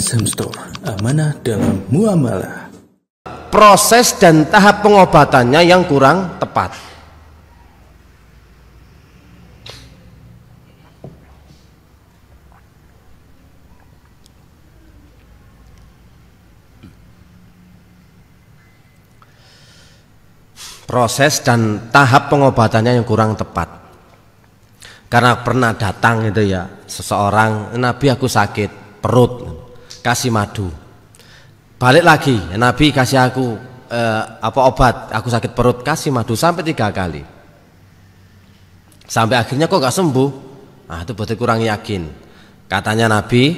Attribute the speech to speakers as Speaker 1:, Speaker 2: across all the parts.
Speaker 1: Azam Store, amanah dalam muamalah. Proses dan tahap pengobatannya yang kurang tepat. Proses dan tahap pengobatannya yang kurang tepat karena pernah datang itu ya seseorang Nabi aku sakit perut kasih madu. Balik lagi, ya Nabi kasih aku eh, apa obat, aku sakit perut, kasih madu sampai tiga kali. Sampai akhirnya kok gak sembuh? Ah itu berarti kurang yakin. Katanya Nabi,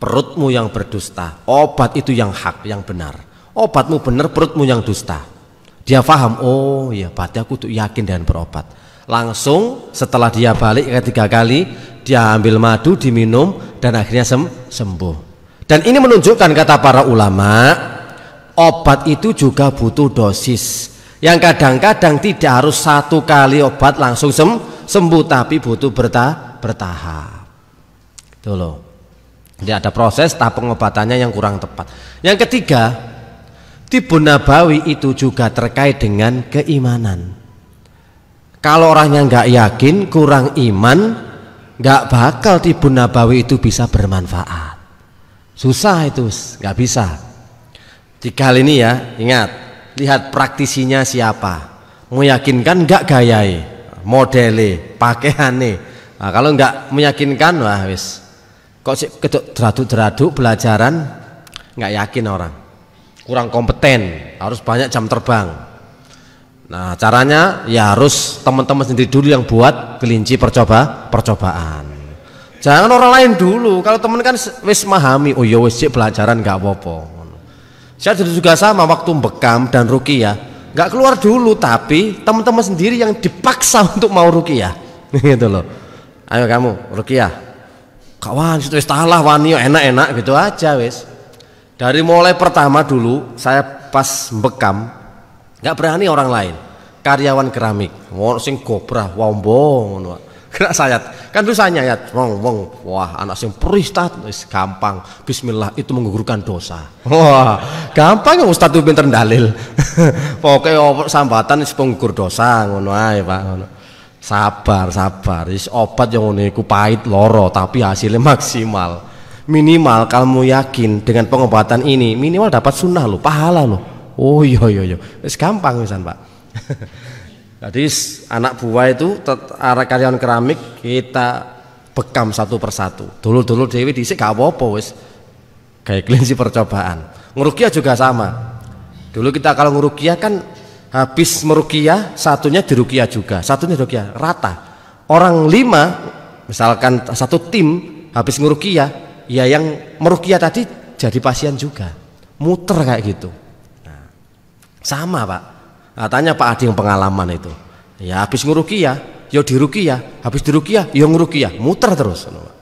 Speaker 1: perutmu yang berdusta, obat itu yang hak, yang benar. Obatmu benar, perutmu yang dusta. Dia paham, oh ya berarti aku tuh yakin dan berobat. Langsung setelah dia balik ketiga kali, dia ambil madu diminum dan akhirnya sem sembuh. Dan ini menunjukkan kata para ulama, obat itu juga butuh dosis. Yang kadang-kadang tidak harus satu kali obat langsung sem sembuh, tapi butuh berta bertahap. Itu loh. Jadi ada proses tahap pengobatannya yang kurang tepat. Yang ketiga, Tibu Nabawi itu juga terkait dengan keimanan. Kalau orangnya nggak yakin, kurang iman, nggak bakal Tibu Nabawi itu bisa bermanfaat. Susah itu, nggak bisa. Tiga hal ini ya, ingat. Lihat praktisinya siapa. Meyakinkan nggak gayai, modele, pakaiane. Nah, kalau nggak meyakinkan, wah wis. Kok sih kedok deraduk-deraduk pelajaran nggak yakin orang. Kurang kompeten, harus banyak jam terbang. Nah, caranya ya harus teman-teman sendiri dulu yang buat kelinci percoba percobaan jangan orang lain dulu kalau temen kan wis memahami oh ya wis pelajaran gak apa-apa saya jadi juga sama waktu bekam dan ya. gak keluar dulu tapi teman-teman sendiri yang dipaksa untuk mau rukia. gitu loh ayo kamu ya. kawan situ wis talah wani enak-enak gitu aja wis dari mulai pertama dulu saya pas bekam gak berani orang lain karyawan keramik wong sing gobrah wombong ngono kena sayat. Kan tuh saya nyayat, wong wong, wah anak sing peristat, wis gampang. Bismillah itu menggugurkan dosa. Wah, gampang ya ustaz tuh pinter dalil. opo sambatan wis penggugur dosa ngono ae, Pak ngono. Sabar, sabar. Is obat yang ngono iku pahit loro tapi hasilnya maksimal. Minimal kamu yakin dengan pengobatan ini minimal dapat sunnah lo, pahala lo. Oh iya iya iya. Wis gampang wisan, Pak. Jadi anak buah itu arah karyawan keramik kita bekam satu persatu. Dulu-dulu Dewi disik gak apa-apa wis. Kayak kelinci percobaan. Ngerukiah juga sama. Dulu kita kalau ngerukiah kan habis merukiah satunya dirugia juga, satunya dirugia rata. Orang lima misalkan satu tim habis ngerukiah, ya yang merugia tadi jadi pasien juga. Muter kayak gitu. Nah, sama, Pak. Nah, tanya Pak Adi yang pengalaman itu. Ya habis ngeruki ya, ya diruki ya, habis diruki ya, ya ngeruki ya, muter terus.